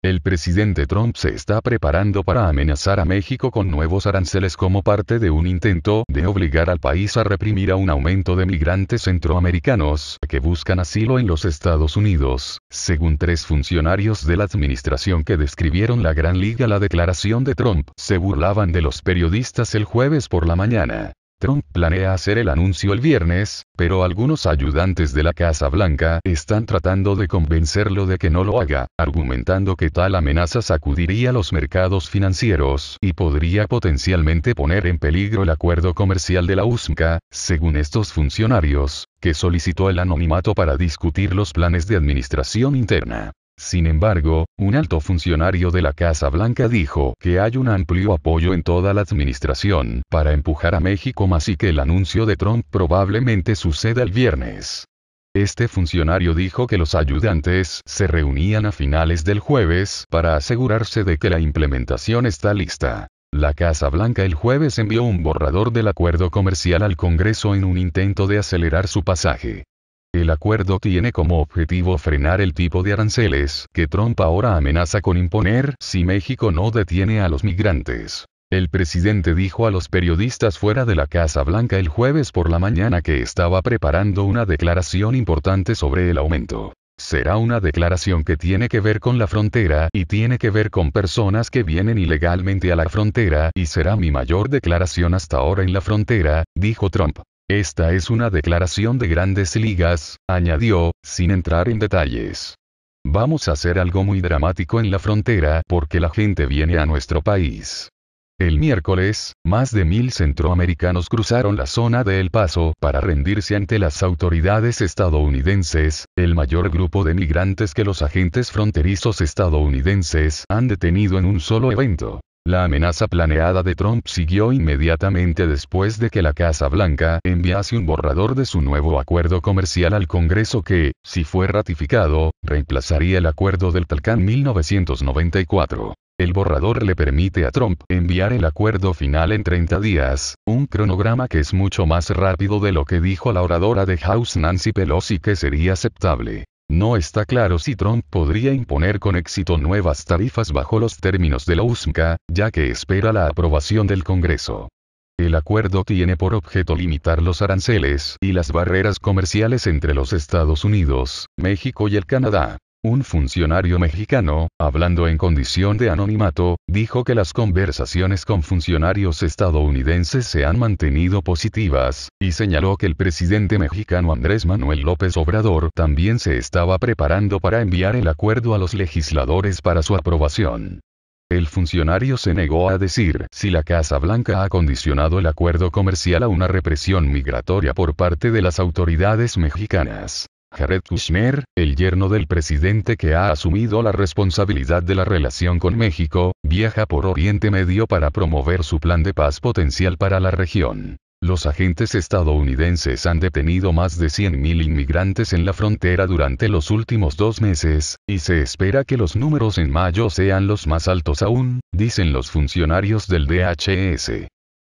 El presidente Trump se está preparando para amenazar a México con nuevos aranceles como parte de un intento de obligar al país a reprimir a un aumento de migrantes centroamericanos que buscan asilo en los Estados Unidos, según tres funcionarios de la administración que describieron la Gran Liga. La declaración de Trump se burlaban de los periodistas el jueves por la mañana. Trump planea hacer el anuncio el viernes, pero algunos ayudantes de la Casa Blanca están tratando de convencerlo de que no lo haga, argumentando que tal amenaza sacudiría los mercados financieros y podría potencialmente poner en peligro el acuerdo comercial de la USMCA, según estos funcionarios, que solicitó el anonimato para discutir los planes de administración interna. Sin embargo, un alto funcionario de la Casa Blanca dijo que hay un amplio apoyo en toda la administración para empujar a México más y que el anuncio de Trump probablemente suceda el viernes. Este funcionario dijo que los ayudantes se reunían a finales del jueves para asegurarse de que la implementación está lista. La Casa Blanca el jueves envió un borrador del acuerdo comercial al Congreso en un intento de acelerar su pasaje. El acuerdo tiene como objetivo frenar el tipo de aranceles que Trump ahora amenaza con imponer si México no detiene a los migrantes. El presidente dijo a los periodistas fuera de la Casa Blanca el jueves por la mañana que estaba preparando una declaración importante sobre el aumento. Será una declaración que tiene que ver con la frontera y tiene que ver con personas que vienen ilegalmente a la frontera y será mi mayor declaración hasta ahora en la frontera, dijo Trump. Esta es una declaración de grandes ligas, añadió, sin entrar en detalles. Vamos a hacer algo muy dramático en la frontera porque la gente viene a nuestro país. El miércoles, más de mil centroamericanos cruzaron la zona de El Paso para rendirse ante las autoridades estadounidenses, el mayor grupo de migrantes que los agentes fronterizos estadounidenses han detenido en un solo evento. La amenaza planeada de Trump siguió inmediatamente después de que la Casa Blanca enviase un borrador de su nuevo acuerdo comercial al Congreso que, si fue ratificado, reemplazaría el acuerdo del Talcán 1994. El borrador le permite a Trump enviar el acuerdo final en 30 días, un cronograma que es mucho más rápido de lo que dijo la oradora de House Nancy Pelosi que sería aceptable. No está claro si Trump podría imponer con éxito nuevas tarifas bajo los términos de la USMCA, ya que espera la aprobación del Congreso. El acuerdo tiene por objeto limitar los aranceles y las barreras comerciales entre los Estados Unidos, México y el Canadá. Un funcionario mexicano, hablando en condición de anonimato, dijo que las conversaciones con funcionarios estadounidenses se han mantenido positivas, y señaló que el presidente mexicano Andrés Manuel López Obrador también se estaba preparando para enviar el acuerdo a los legisladores para su aprobación. El funcionario se negó a decir si la Casa Blanca ha condicionado el acuerdo comercial a una represión migratoria por parte de las autoridades mexicanas. Jared Kushner, el yerno del presidente que ha asumido la responsabilidad de la relación con México, viaja por Oriente Medio para promover su plan de paz potencial para la región. Los agentes estadounidenses han detenido más de 100.000 inmigrantes en la frontera durante los últimos dos meses, y se espera que los números en mayo sean los más altos aún, dicen los funcionarios del DHS.